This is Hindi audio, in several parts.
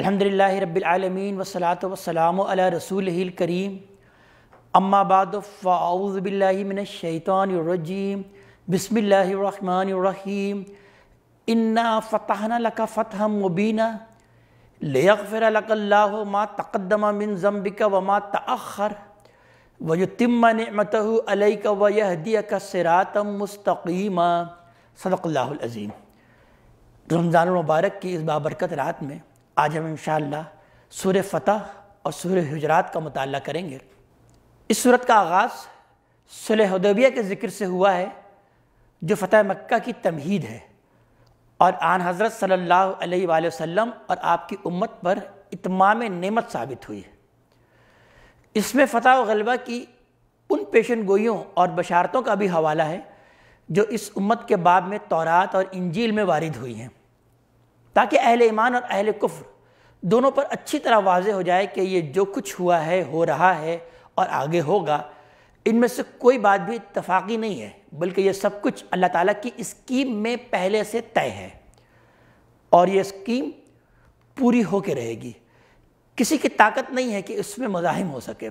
अल्हम्दुलिल्लाह अलहमदिल्ला रबालमीन वसलात वसलाम रसूल करीम अम्मा बाद बिल्लाहि बिस्मिल्लाहिर रहमानिर रहीम इन्ना फ़तहना लका फतहम मुबीना लियगफिर लेफ़िर अल्लाहु मा तकदमा मिन जम्बिका व मा तअख्खर व वयुतिम निअमतहु अलैक व का सिरातम मुस्तकीमा सदक़ल्लाहुल अज़ीम रमज़ान मुबारक की इस बाबरकत रात में आज हम इन शुर फ़तह और सूर हजरात का मताल करेंगे इस सूरत का आगाज़ सुलहदबिया के ज़िक्र से हुआ है जो फ़तह मक्का की तमहीद है और आन हज़रत सल्ला अलैहि और आपकी उम्मत पर इतमाम नमत साबित हुई है इसमें फ़तह व गलबा की उन पेशन गोइयों और बशारतों का भी हवाला है जो इस उम्मत के बाद में तौरात और इंजील में वारिद हुई हैं ताकि अहल ईमान और अहल कुफ्र दोनों पर अच्छी तरह वाज हो जाए कि ये जो कुछ हुआ है हो रहा है और आगे होगा इनमें से कोई बात भी इतफाक़ी नहीं है बल्कि ये सब कुछ अल्लाह ताला की स्कीम में पहले से तय है और ये स्कीम पूरी हो के रहेगी किसी की ताकत नहीं है कि इसमें मजाहिम हो सके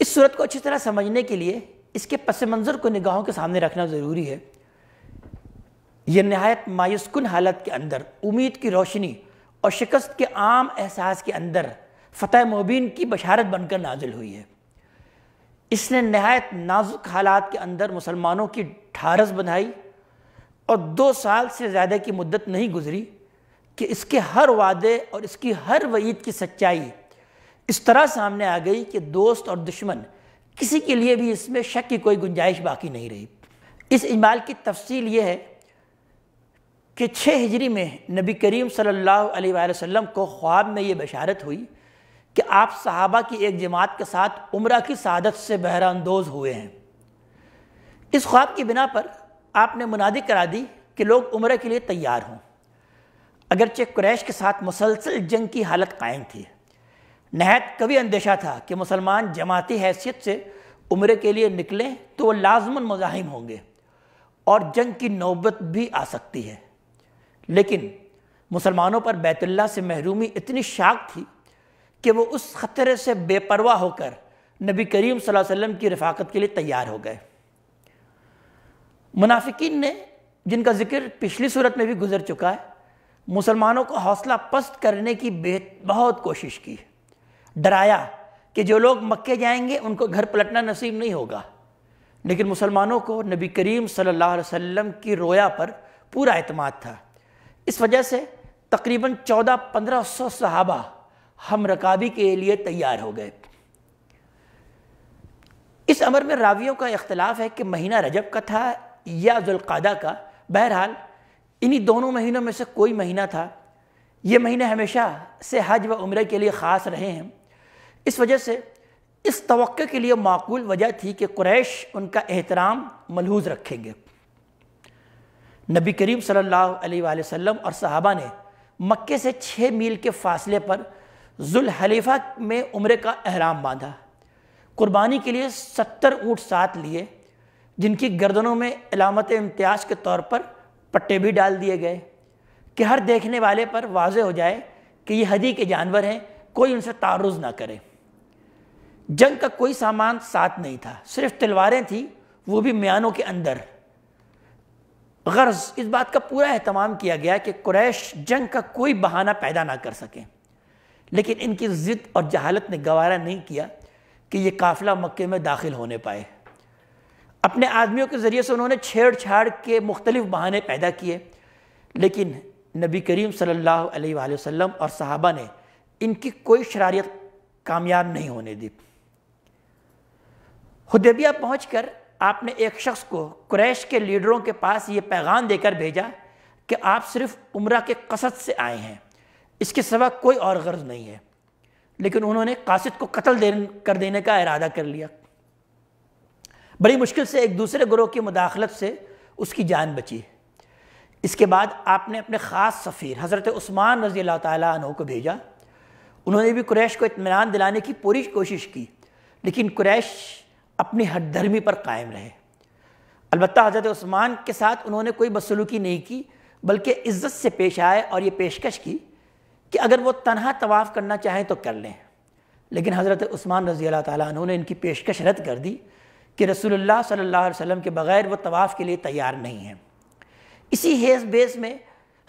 इस सूरत को अच्छी तरह समझने के लिए इसके पस मंज़र को निगाहों के सामने रखना ज़रूरी है ये नहायत मायूसकुन हालत के अंदर उम्मीद की रोशनी और शिकस्त के आम एहसास के अंदर फतेह मुबीन की बशारत बनकर नाजिल हुई है इसने नहायत नाजुक हालात के अंदर मुसलमानों की ढारस बनाई और दो साल से ज़्यादा की मुद्दत नहीं गुजरी कि इसके हर वादे और इसकी हर वईद की सच्चाई इस तरह सामने आ गई कि दोस्त और दुश्मन किसी के लिए भी इसमें शक की कोई गुंजाइश बाकी नहीं रही इस इमाल की तफसील ये है कि छः हिजरी में नबी करीम सल्लल्लाहु अलैहि वसल्लम को ख्वाब में ये बशारत हुई कि आप सहाबा की एक जमात के साथ उम्र की सदत से बहरानंदोज हुए हैं इस ख्वाब की बिना पर आपने मुनादी करा दी कि लोग उम्र के लिए तैयार हों अगरचे क्रैश के साथ मुसलसल जंग की हालत कायम थी नहायत कभी अंदेशा था कि मुसलमान जमाती हैसियत से उम्र के लिए निकलें तो वह लाजमन मुजाहिम होंगे और जंग की नौबत भी आ सकती है लेकिन मुसलमानों पर बैतुल्ला से महरूमी इतनी शाख थी कि वो उस ख़तरे से बेपरवाह होकर नबी करीम वसल्लम की रफाकत के लिए तैयार हो गए मुनाफिकीन ने जिनका जिक्र पिछली सूरत में भी गुजर चुका है मुसलमानों को हौसला पस्त करने की बहुत कोशिश की डराया कि जो लोग मक्के जाएंगे उनको घर पलटना नसीब नहीं होगा लेकिन मुसलमानों को नबी करीम सल्लल्लाहु अलैहि वसल्लम की रोया पर पूरा अतमाद था इस वजह से तकरीबन चौदह पंद्रह सौ सहाबा हम रकाबी के लिए तैयार हो गए इस अमर में रावियों का इख्तलाफ है कि महीना रजब का था या जुल्क़ादा का बहरहाल इन्हीं दोनों महीनों में से कोई महीना था ये महीने हमेशा से हज व उम्र के लिए ख़ास रहे हैं इस वजह से इस तो के लिए माकूल वजह थी कि कुरैश उनका एहतराम मलहूज रखेंगे नबी करीम सल्लल्लाहु अलैहि वसल्लम और सहाबा ने मक्के से छः मील के फासले पर जुल्हलीफ़ा में उम्र का अहराम बांधा कुर्बानी के लिए सत्तर ऊँट साथ लिए जिनकी गर्दनों में अलामत इम्तियाज़ के तौर पर पट्टे भी डाल दिए गए कि हर देखने वाले पर वाज हो जाए कि ये हदी के जानवर हैं कोई उनसे तारुज़ ना करे जंग का कोई सामान साथ नहीं था सिर्फ तलवारें थी वो भी म्यानों के अंदर गर्ज इस बात का पूरा अहतमाम किया गया कि क्रैश जंग का कोई बहाना पैदा ना कर सकें लेकिन इनकी ज़िद और जहालत ने गवारा नहीं किया कि ये काफ़िला मक्के में दाखिल होने पाए अपने आदमियों के ज़रिए से उन्होंने छेड़छाड़ के मुख्तलिफ बहाने पैदा किए लेकिन नबी करीम सल्लल्लाहु अलैहि वसल्लम और सहाबा ने इनकी कोई शरारियत कामयाब नहीं होने दी हदबिया पहुँच कर आपने एक शख्स को क्रैश के लीडरों के पास ये पैगाम देकर भेजा कि आप सिर्फ उम्र के कसद से आए हैं इसके सिवा कोई और गर्ज नहीं है लेकिन उन्होंने कासिद को कत्ल दे, कर देने का इरादा कर लिया बड़ी मुश्किल से एक दूसरे ग्रोह की मुदाखलत से उसकी जान बची इसके बाद आपने अपने ख़ास सफ़ीर हज़रत उस्मान रज़ी अल्लाह तु को भेजा उन्होंने भी क्रैश को इतमान दिलाने की पूरी कोशिश की लेकिन क्रैश अपनी धर्मी पर कायम रहे अलबत् हज़रत उस्मान के साथ उन्होंने कोई बसलूकी नहीं की बल्कि इज़्ज़त से पेश आए और ये पेशकश की कि अगर वो तनहा तवाफ़ करना चाहें तो कर लें लेकिन हज़रत उस्मान रज़ी अल्लाह तु इनकी पेशकश रद्द कर दी कि रसूलुल्लाह सल्लल्लाहु अलैहि वसल्लम के बग़ैर वो तवाफ़ के लिए तैयार नहीं हैं इसी हेज बेस में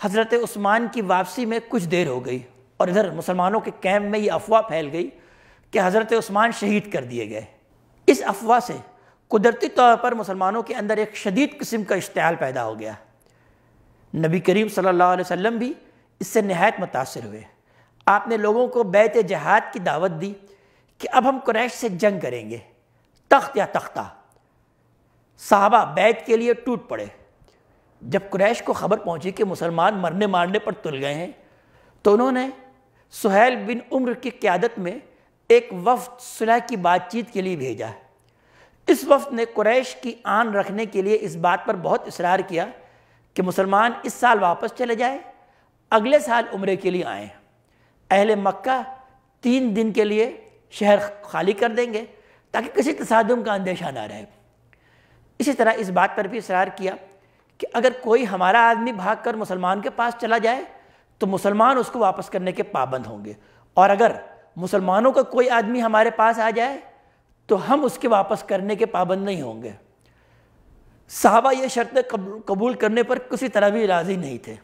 हज़रत उस्मान की वापसी में कुछ देर हो गई और इधर मुसलमानों के कैम्प में ये अफवाह फैल गई कि हज़रत उस्मान शहीद कर दिए गए इस अफवाह से कुदरती तौर पर मुसलमानों के अंदर एक शदीद किस्म का इश्तहाल पैदा हो गया नबी करीम सल्लल्लाहु अलैहि वसल्लम भी इससे नहायत मुतासर हुए आपने लोगों को बैत जहाद की दावत दी कि अब हम कुरैश से जंग करेंगे तख्त या तख्ता साहबा बैत के लिए टूट पड़े जब कुरैश को खबर पहुंची कि मुसलमान मरने मारने पर तुल गए हैं तो उन्होंने सुहैल बिन उम्र की क्यादत में एक वफ्त सुलह की बातचीत के लिए भेजा है इस वफ्त ने कुरैश की आन रखने के लिए इस बात पर बहुत इसरार किया कि मुसलमान इस साल वापस चले जाए अगले साल उम्र के लिए आएँ अहल मक्का तीन दिन के लिए शहर खाली कर देंगे ताकि किसी तसादम का अंदेशा ना रहे इसी तरह इस बात पर भी इसरार किया कि अगर कोई हमारा आदमी भाग कर मुसलमान के पास चला जाए तो मुसलमान उसको वापस करने के पाबंद होंगे और अगर मुसलमानों का कोई आदमी हमारे पास आ जाए तो हम उसके वापस करने के पाबंद नहीं होंगे साहबा ये शर्त कबूल करने पर किसी तरह भी राज़ी नहीं थे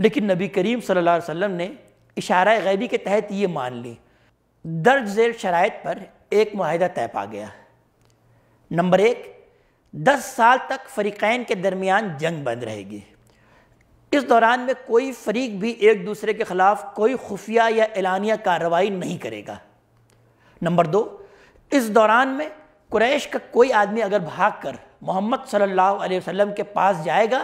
लेकिन नबी करीम सल्लल्लाहु अलैहि वसल्लम ने इशारा गैबी के तहत ये मान ली दर्ज झेल शराइ पर एक माहदा तय पा गया नंबर एक दस साल तक फ़रीक़ैन के दरमियान जंग बंद रहेगी इस दौरान में कोई फरीक भी एक दूसरे के ख़िलाफ़ कोई खुफिया या एलानिया कार्रवाई नहीं करेगा नंबर दो इस दौरान में कुरैश का कोई आदमी अगर भाग कर मोहम्मद सल्लल्लाहु अलैहि वसल्लम के पास जाएगा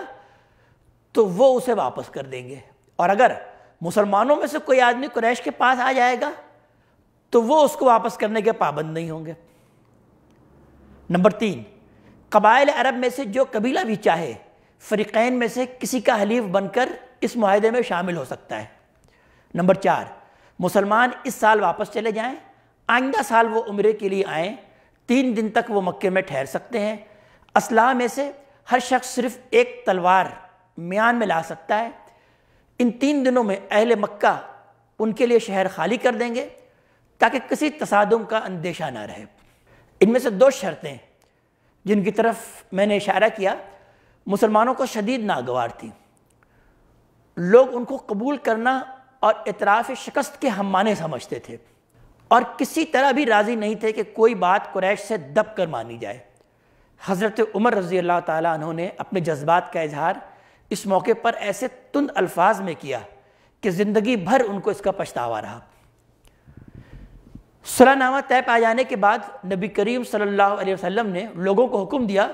तो वो उसे वापस कर देंगे और अगर मुसलमानों में से कोई आदमी कुरैश के पास आ जाएगा तो वो उसको वापस करने के पाबंद नहीं होंगे नंबर तीन कबाइल अरब में से जो कबीला भी चाहे फ़रीक़ैन में से किसी का हलीफ बनकर इस माहे में शामिल हो सकता है नंबर चार मुसलमान इस साल वापस चले जाएं आइंदा साल वो उम्र के लिए आएँ तीन दिन तक वो मक्के में ठहर सकते हैं असलाह में से हर शख्स सिर्फ एक तलवार म्यान में ला सकता है इन तीन दिनों में अहल मक्का उनके लिए शहर खाली कर देंगे ताकि किसी तसादम का अंदेशा ना रहे इनमें से दो शर्तें जिनकी तरफ मैंने इशारा किया मुसलमानों को शदीद नागवार थी लोग उनको कबूल करना और इतराफ़ शिकस्त के हम माने समझते थे और किसी तरह भी राज़ी नहीं थे कि कोई बात कुरैश से दब कर मानी जाए हज़रत उमर रज़ी अल्लाह तु ने अपने जज्बात का इजहार इस मौके पर ऐसे तुंद अल्फाज में किया कि ज़िंदगी भर उनको इसका पछतावा रहा सलानामा तय पाए जाने के बाद नबी करीम सल्लल्लाहु अलैहि वसल्लम ने लोगों को हुक्म दिया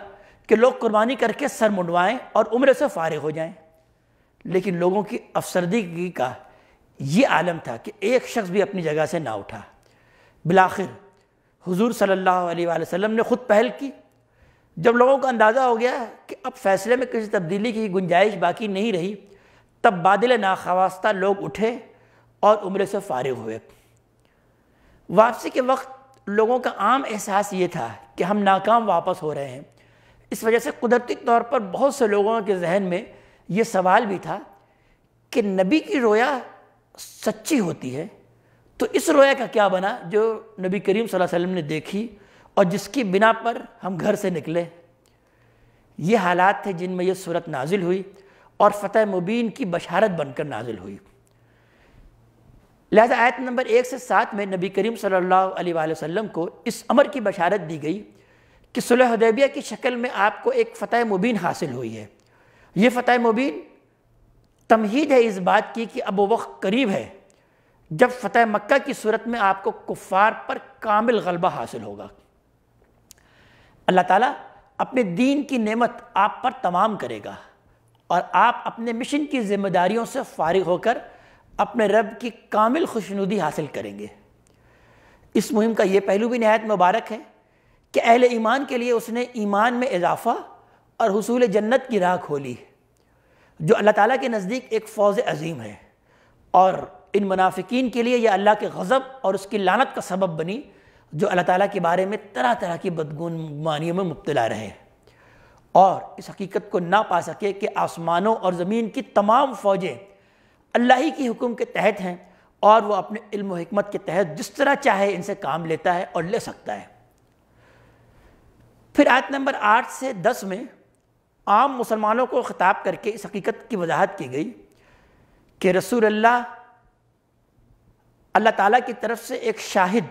कि लोग कुर्बानी करके सर मुंडवाएं और उम्र से फारिग हो जाएं लेकिन लोगों की अफसरदगी का ये आलम था कि एक शख्स भी अपनी जगह से ना उठा बिलाखिर हुजूर सल्लल्लाहु अलैहि वसल्लम ने ख़ुद पहल की जब लोगों का अंदाज़ा हो गया कि अब फैसले में किसी तब्दीली की गुंजाइश बाकी नहीं रही तब बादल नाखवास्ता लोग उठे और उम्र से फारिग हुए वापसी के वक्त लोगों का आम एहसास ये था कि हम नाकाम वापस हो रहे हैं इस वजह से कुदरती तौर पर बहुत से लोगों के जहन में ये सवाल भी था कि नबी की रोया सच्ची होती है तो इस रोया का क्या बना जो नबी करीम सल्लल्लाहु अलैहि वसल्लम ने देखी और जिसकी बिना पर हम घर से निकले ये हालात थे जिनमें यह सूरत नाजिल हुई और फ़तेह मुबीन की बशारत बनकर नाजिल हुई लिहाजा आयत नंबर एक से सात में नबी करीम सल्लल्लाहु अलैहि वसल्लम को इस अमर की बशारत दी गई कि सुलह हदेबिया की शक्ल में आपको एक फ़तह मुबीन हासिल हुई है ये फ़तह मुबीन तमहीद है इस बात की कि अब वक्त करीब है जब फ़तह मक्का की सूरत में आपको कुफ़ार पर कामिल गलबा हासिल होगा अल्लाह ताला अपने दीन की नेमत आप पर तमाम करेगा और आप अपने मिशन की जिम्मेदारियों से फारिग होकर अपने रब की कामिल खुशनुदी हासिल करेंगे इस मुहिम का ये पहलू भी नहायत मुबारक है कि अहल ईमान के लिए उसने ईमान में इजाफ़ा और हसूल जन्नत की राह खोली जो अल्लाह ताला के नज़दीक एक फ़ौज अजीम है और इन मुनाफिकीन के लिए यह अल्लाह के गज़ब और उसकी लानत का सबब बनी जो अल्लाह ताला के बारे में तरह तरह की बदगुन मानियों में मुबतला रहे और इस हकीकत को ना पा सके कि आसमानों और ज़मीन की तमाम फ़ौजें अल्लाह ही के हुक्म के तहत हैं और वह अपने इल्म हमत के तहत जिस तरह चाहे इनसे काम लेता है और ले सकता है फिर आयत नंबर आठ से दस में आम मुसलमानों को ख़िताब करके इस हकीकत की वजाहत की गई कि रसूल अल्लाह अल्लाह ताला की तरफ से एक शाहिद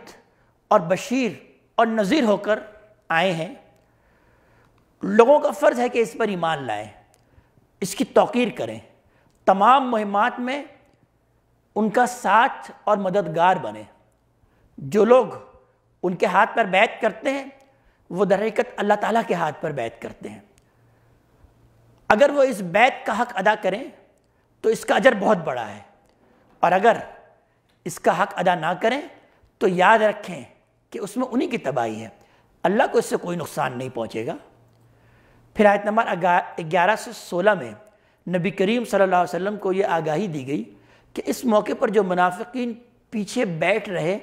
और बशीर और नज़ीर होकर आए हैं लोगों का फ़र्ज़ है कि इस पर ईमान लाएं इसकी तोकीर करें तमाम मुहिमात में उनका साथ और मददगार बने जो लोग उनके हाथ पर बैत करते हैं वो दरकत अल्लाह ताला के हाथ पर बैत करते हैं अगर वो इस बैत का हक अदा करें तो इसका अजर बहुत बड़ा है और अगर इसका हक अदा ना करें तो याद रखें कि उसमें उन्हीं की तबाही है अल्लाह को इससे कोई नुकसान नहीं पहुँचेगा फिर आयत नंबर ग्यारह से सोलह में नबी करीम सल्लल्लाहु अलैहि वसल्लम को ये आगाही दी गई कि इस मौके पर जो मुनाफिक पीछे बैठ रहे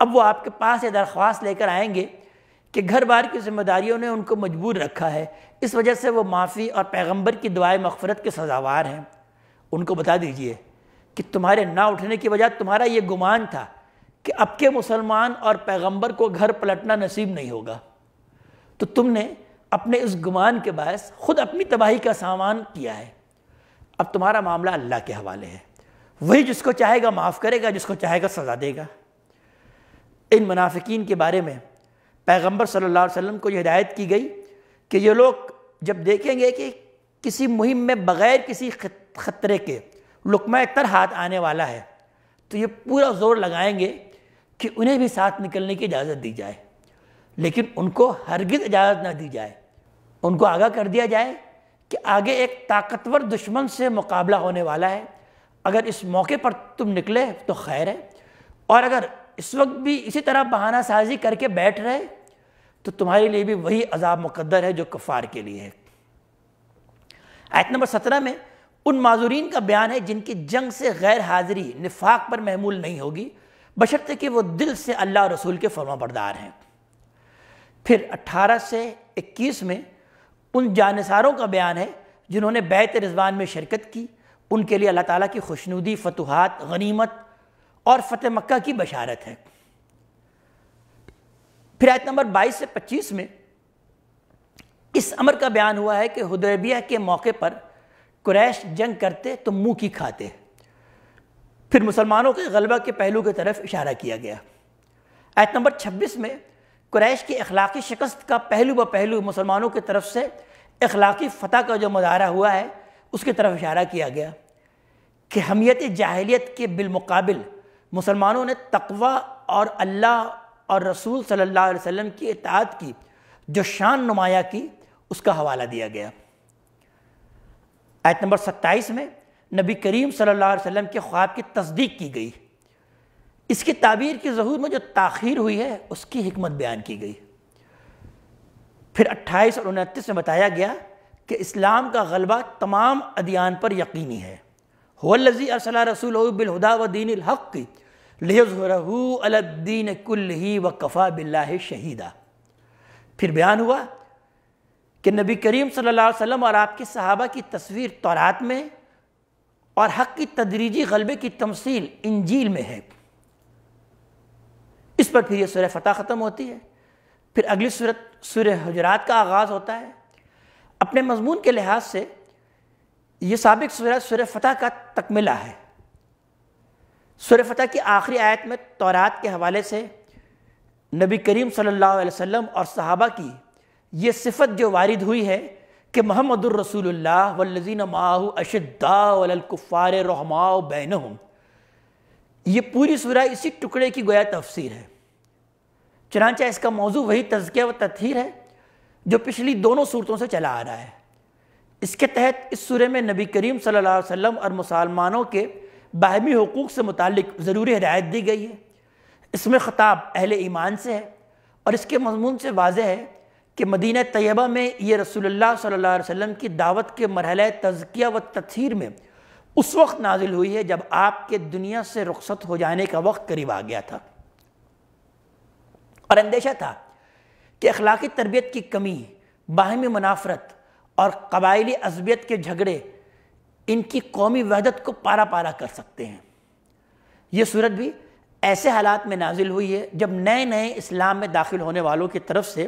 अब वो आपके पास ये दरख्वास्त लेकर आएंगे कि घर बार की जिम्मेदारियों ने उनको मजबूर रखा है इस वजह से वो माफ़ी और पैगंबर की दुआ मफ़रत के सज़ावार हैं उनको बता दीजिए कि तुम्हारे ना उठने की वजह तुम्हारा ये गुमान था कि अब के मुसलमान और पैगंबर को घर पलटना नसीब नहीं होगा तो तुमने अपने इस गुमान के बायस खुद अपनी तबाही का सामान किया है अब तुम्हारा मामला अल्लाह के हवाले है वही जिसको चाहेगा माफ़ करेगा जिसको चाहेगा सज़ा देगा इन मुनाफिक के बारे में पैगम्बर सल्ला वसम को यह हिदायत की गई कि ये लोग जब देखेंगे कि किसी मुहिम में बग़ैर किसी ख़तरे के लुकमा तर हाथ आने वाला है तो ये पूरा ज़ोर लगाएंगे कि उन्हें भी साथ निकलने की इजाज़त दी जाए लेकिन उनको हरगिज़ इजाज़त ना दी जाए उनको आगाह कर दिया जाए कि आगे एक ताकतवर दुश्मन से मुकाबला होने वाला है अगर इस मौके पर तुम निकले तो खैर है और अगर इस वक्त भी इसी तरह बहाना साजी करके बैठ रहे तो तुम्हारे लिए भी वही अजाब मुकद्दर है जो कफ़ार के लिए है आयत नंबर सत्रह में उन माजूरीन का बयान है जिनकी जंग से गैर हाजिरी निफाक पर महमूल नहीं होगी बशर्ते कि वो दिल से अल्लाह रसूल के फर्माबरदार हैं फिर अट्ठारह से इक्कीस में उन जानसारों का बयान है जिन्होंने बैत रिजवान में शिरकत की उनके लिए अल्लाह ताला की खुशनुदी फतुहात गनीमत और फतेह मक्का की बशारत है फिर आयत नंबर 22 से 25 में इस अमर का बयान हुआ है कि हदयबिया के मौके पर क्रैश जंग करते तो मुंह की खाते फिर मुसलमानों के गलबा के पहलू की तरफ इशारा किया गया आयत नंबर 26 में क्रैश की अखलाकी शिकस्त का पहलू ब पहलू मुसलमानों की तरफ से अखलाकी फ़तह का जो मुजाहरा हुआ है उसकी तरफ इशारा किया गया कि हमियत जाहलीत के बिलमकबिल मुसलमानों ने तकवा और अल्लाह और रसूल सल्लल्लाहु अलैहि वसल्लम की इतात की जो शान नुमाया की उसका हवाला दिया गया आयत नंबर सत्ताईस में नबी करीम सल्लल्लाहु अलैहि वसल्लम के ख्वाब की तस्दीक की गई इसकी ताबीर की जहूर में जो ताखिर हुई है उसकी हमत बयान की गई फिर अट्ठाईस और उनतीस में बताया गया कि इस्लाम का गलबा तमाम अदियान पर यकीनी है होल्लजी अरसला रसूल बिलहुदा व दीन हक़ की लेन कुल ही व कफ़ा बिल्ला शहीदा फिर बयान हुआ कि नबी करीम सल्लल्लाहु अलैहि वसल्लम और आपके सहाबा की तस्वीर तौरात में और हक़ की तदरीजी गलबे की तमसील इंजील में है इस पर फिर यह सुरह फ़तह ख़त्म होती है फिर अगली सूरत सूर्य हजरात का आगाज़ होता है अपने मजमून के लिहाज से ये सबक सूर्य सूर्य फ़तह का तकमिला है सुर की आखिरी आयत में तौरात के हवाले से नबी करीम सल्लल्लाहु अलैहि वसल्लम और सहाबा की ये सिफत जो वारिद हुई है कि मोहम्मद रसूलुल्लाह वल्लजीन माहू अशद्दाकुफ़ार रहमाओ बैन ये पूरी सूरह इसी टुकड़े की गोया तफसीर है चनाचा इसका मौजू वही तजकिया व तथहर है जो पिछली दोनों सूरतों से चला आ रहा है इसके तहत इस सूर में नबी करीम सल्लल्लाहु अलैहि वसल्लम और मुसलमानों के बाहमी हकूक़ से मुतक ज़रूरी हदायत दी गई है इसमें ख़ताब अहल ईमान से है और इसके मजमून से वाज है कि मदीना तयबा में ये रसोल्ला सल्ला वसम की दावत के मरहल तजकिया व तथहर में उस वक्त नाजिल हुई है जब आपके दुनिया से रख्सत हो जाने का वक्त करीब आ गया था और अंदेशा था कि अखलाकी तरबियत की कमी बाहमी मुनाफरत और कबायली असबियत के झगड़े इनकी कौमी वहदत को पारा पारा कर सकते हैं ये सूरत भी ऐसे हालात में नाजिल हुई है जब नए नए इस्लाम में दाखिल होने वालों की तरफ से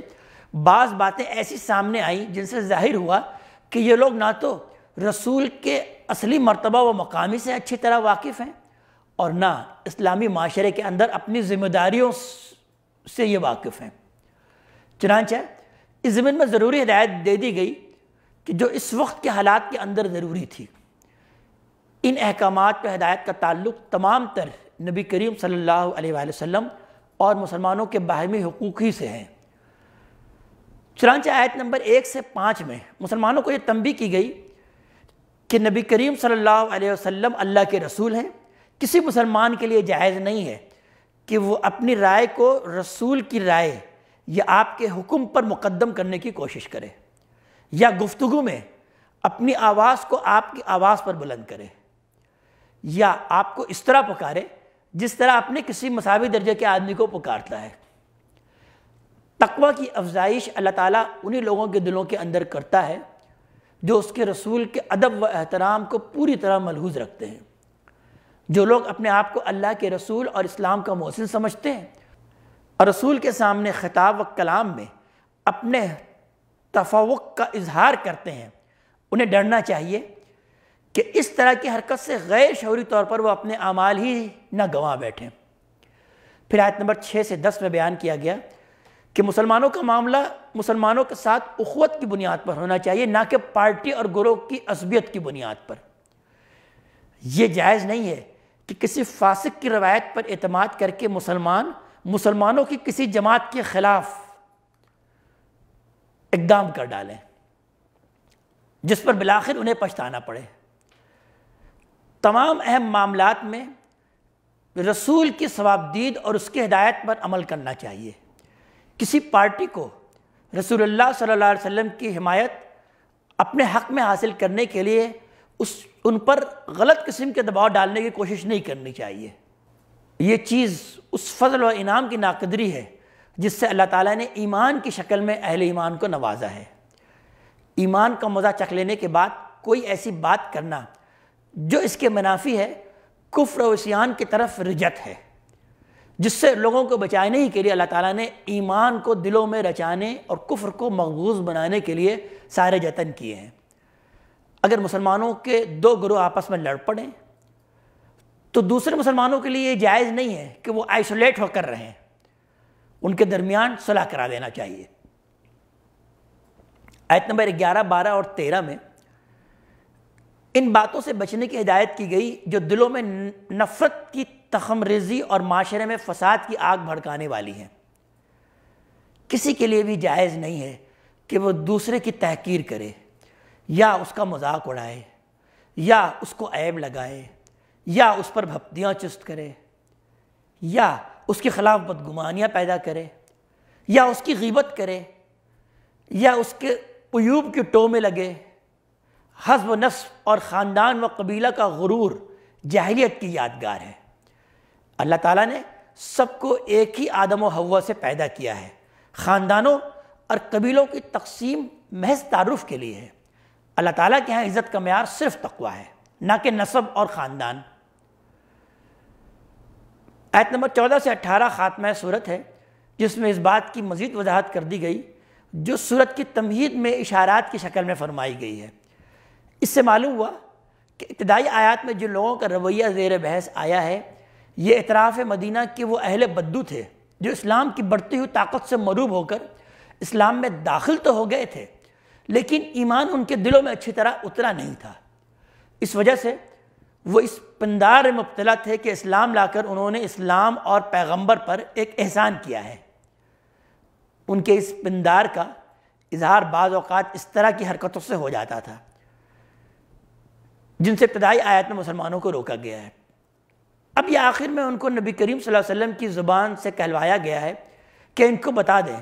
बाज़ बातें ऐसी सामने आई जिनसे जाहिर हुआ कि ये लोग ना तो रसूल के असली मरतबा व मकामी से अच्छी तरह वाकिफ़ हैं और ना इस्लामी माशरे के अंदर अपनी ज़िम्मेदारियों से ये वाकिफ़ हैं चनानचा इस ज़मीन में ज़रूरी हिदायत दे दी गई कि जो इस वक्त के हालात के अंदर ज़रूरी थी इन अहकाम पर हदायत का ताल्लुक तमाम तर नबी करीम सल्लल्लाहु अलैहि वसल्लम और मुसलमानों के बाहमी हकूक़ ही से हैं चुनाच आयत नंबर एक से पाँच में मुसलमानों को ये तंबी की गई कि नबी करीम सल्लल्लाहु अलैहि वसल्लम अल्लाह के रसूल हैं किसी मुसलमान के लिए जायज़ नहीं है कि वो अपनी राय को रसूल की राय या आपके हुक्म पर मुकदम करने की कोशिश करे या गुफ्तु में अपनी आवाज़ को आपकी आवाज़ पर बुलंद करे या आपको इस तरह पुकारे जिस तरह आपने किसी मसावी दर्जे के आदमी को पुकारता है तकवा की अफजाइश अल्लाह ताला उन्हीं लोगों के दिलों के अंदर करता है जो उसके रसूल के अदब व एहतराम को पूरी तरह मलहूज रखते हैं जो लोग अपने आप को अल्लाह के रसूल और इस्लाम का मौसम समझते हैं और रसूल के सामने ख़िताब व कलाम में अपने तफवक का इजहार करते हैं उन्हें डरना चाहिए कि इस तरह की हरकत से गैर शौरी तौर पर वो अपने अमाल ही न गंवा बैठे फिर आयत नंबर छः से दस में बयान किया गया कि मुसलमानों का मामला मुसलमानों के साथ उखवत की बुनियाद पर होना चाहिए ना कि पार्टी और ग्रोह की असबियत की बुनियाद पर यह जायज़ नहीं है कि किसी फासिक की रवायत पर अतमाद करके मुसलमान मुसलमानों की किसी जमात के ख़िलाफ़ इकदाम कर डालें जिस पर बिलाखिर उन्हें पछताना पड़े तमाम अहम मामला में रसूल की सवाबदीद और उसके हिदायत पर अमल करना चाहिए किसी पार्टी को रसूलुल्लाह सल्लल्लाहु अलैहि वसल्लम की हिमायत अपने हक़ में हासिल करने के लिए उस उन पर गलत किस्म के दबाव डालने की कोशिश नहीं करनी चाहिए ये चीज़ उस फजल और इनाम की नाकदरी है जिससे अल्लाह ताला ने ईमान की शक्ल में अहल ईमान को नवाजा है ईमान का मज़ा चख लेने के बाद कोई ऐसी बात करना जो इसके मुनाफी है कुफ्र वसीान की तरफ रिजत है जिससे लोगों को बचाने ही के लिए अल्लाह ताला ने ईमान को दिलों में रचाने और कुफ्र को मकबूज बनाने के लिए सारे जतन किए हैं अगर मुसलमानों के दो ग्रोह आपस में लड़ पड़ें तो दूसरे मुसलमानों के लिए ये जायज़ नहीं है कि वो आइसोलेट होकर रहें उनके दरमियान सलाह करा देना चाहिए आयत नंबर ग्यारह बारह और तेरह में इन बातों से बचने की हिदायत की गई जो दिलों में नफ़रत की तखमरेजी और माशरे में फसाद की आग भड़काने वाली हैं किसी के लिए भी जायज़ नहीं है कि वो दूसरे की तहकीर करे या उसका मजाक उड़ाए या उसको ऐब लगाए या उस पर भप्तियाँ चुस्त करे या उसके ख़िलाफ़ बदगुमानियाँ पैदा करे या उसकी गीबत करे या उसके पयूब की टो में लगे हजब नस्ब और ख़ानदान व कबीला का गुरूर जाहलीत की यादगार है अल्लाह ताला ने सबको एक ही आदम व हवा से पैदा किया है ख़ानदानों और कबीलों की तकसीम महज तारुफ के लिए है अल्लाह ताला के यहाँ इज़्ज़त का मैार सिर्फ तकवा है ना कि नस्ब और ख़ानदान आयत नंबर चौदह से अट्ठारह ख़ात्मा सूरत है जिसमें इस बात की मज़ीद वजाहत कर दी गई जो सूरत की तमहीद में इशारात की शक्ल में फरमाई गई है इससे मालूम हुआ कि इब्तदाई आयात में जिन लोगों का रवैया ज़ेर बहस आया है ये इतराफ़ मदीना के वो अहल बद्दू थे जो इस्लाम की बढ़ती हुई ताकत से मरूब होकर इस्लाम में दाखिल तो हो गए थे लेकिन ईमान उनके दिलों में अच्छी तरह उतरा नहीं था इस वजह से वो इस पंदार मुबतला थे कि इस्लाम लाकर उन्होंने इस्लाम और पैगंबर पर एक एहसान किया है उनके इस पिंदार का इजहार बाज़ अवत इस तरह की हरकतों से हो जाता था जिनसे इब्तदाई आयत में मुसलमानों को रोका गया है अब यह आखिर में उनको नबी करीम वसल्लम की ज़ुबान से कहलवाया गया है कि इनको बता दें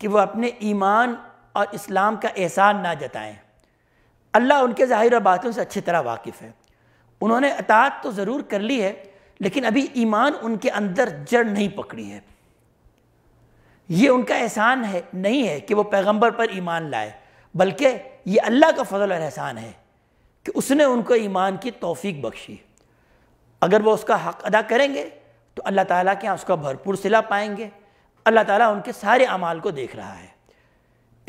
कि वह अपने ईमान और इस्लाम का एहसान ना जताएं अल्लाह उनके ज़ाहिर और बातों से अच्छी तरह वाकिफ़ है उन्होंने अतात तो ज़रूर कर ली है लेकिन अभी ईमान उनके अंदर जड़ नहीं पकड़ी है ये उनका एहसान है नहीं है कि वो पैगंबर पर ईमान लाए बल्कि ये अल्लाह का फजल और एहसान है कि उसने उनको ईमान की तोफ़ी बख्शी अगर वो उसका हक़ अदा करेंगे तो अल्लाह ताला के यहाँ उसका भरपूर सिला पाएंगे अल्लाह ताला उनके सारे अमाल को देख रहा है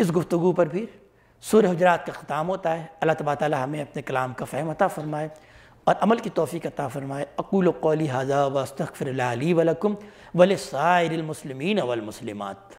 इस गुफ्तु पर फिर सूर हजरात का ख़त्म होता है अल्लाह तबा हमें अपने कलाम का फ़हम अता फ़रमाए और अमल की तोफ़ी अता फ़रमाए अकूल कौली हज़ा वस्तफ़िर वलकुम वल सायरमसलमिन वलमसलिमत